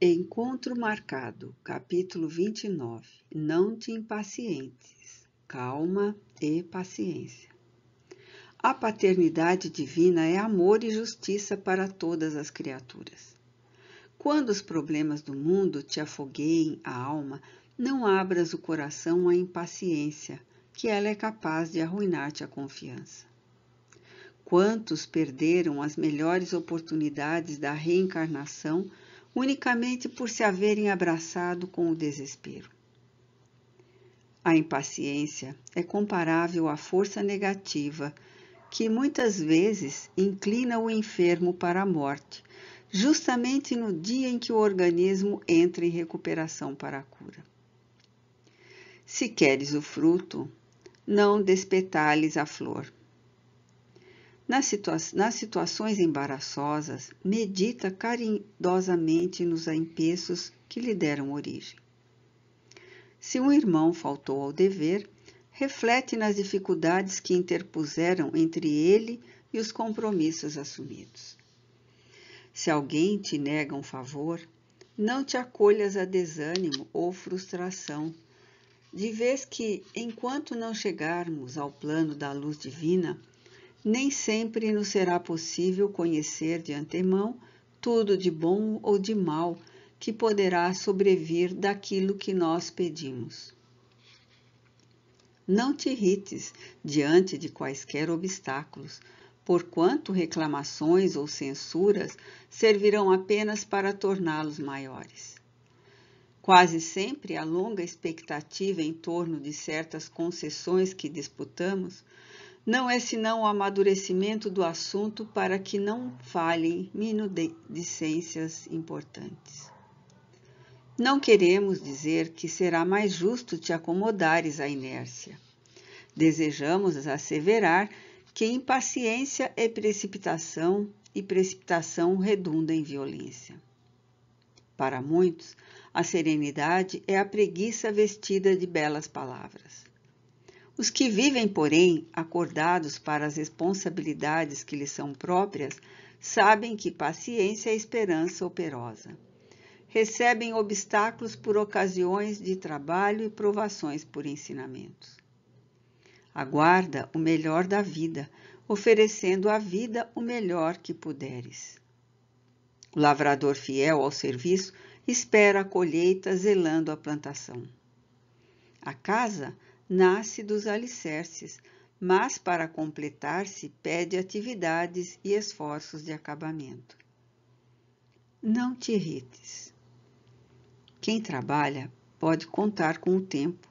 Encontro marcado, capítulo 29. Não te impacientes. Calma e paciência. A paternidade divina é amor e justiça para todas as criaturas. Quando os problemas do mundo te afogueiem a alma, não abras o coração à impaciência, que ela é capaz de arruinar-te a confiança. Quantos perderam as melhores oportunidades da reencarnação? unicamente por se haverem abraçado com o desespero. A impaciência é comparável à força negativa que muitas vezes inclina o enfermo para a morte, justamente no dia em que o organismo entra em recuperação para a cura. Se queres o fruto, não despetales a flor. Nas, situa nas situações embaraçosas, medita caridosamente nos empeços que lhe deram origem. Se um irmão faltou ao dever, reflete nas dificuldades que interpuseram entre ele e os compromissos assumidos. Se alguém te nega um favor, não te acolhas a desânimo ou frustração, de vez que, enquanto não chegarmos ao plano da luz divina, nem sempre nos será possível conhecer de antemão tudo de bom ou de mal que poderá sobrevir daquilo que nós pedimos. Não te irrites diante de quaisquer obstáculos, porquanto reclamações ou censuras servirão apenas para torná-los maiores. Quase sempre a longa expectativa em torno de certas concessões que disputamos não é senão o amadurecimento do assunto para que não falhem minudicências importantes. Não queremos dizer que será mais justo te acomodares à inércia. Desejamos asseverar que impaciência é precipitação e precipitação redunda em violência. Para muitos, a serenidade é a preguiça vestida de belas palavras. Os que vivem, porém, acordados para as responsabilidades que lhes são próprias, sabem que paciência é esperança operosa. Recebem obstáculos por ocasiões de trabalho e provações por ensinamentos. Aguarda o melhor da vida, oferecendo à vida o melhor que puderes. O lavrador fiel ao serviço espera a colheita zelando a plantação. A casa nasce dos alicerces, mas para completar-se pede atividades e esforços de acabamento. Não te irrites. Quem trabalha pode contar com o tempo.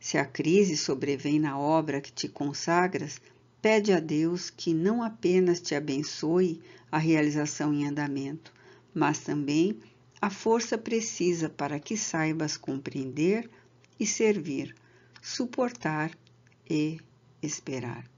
Se a crise sobrevém na obra que te consagras, pede a Deus que não apenas te abençoe a realização em andamento, mas também a força precisa para que saibas compreender e servir suportar e esperar.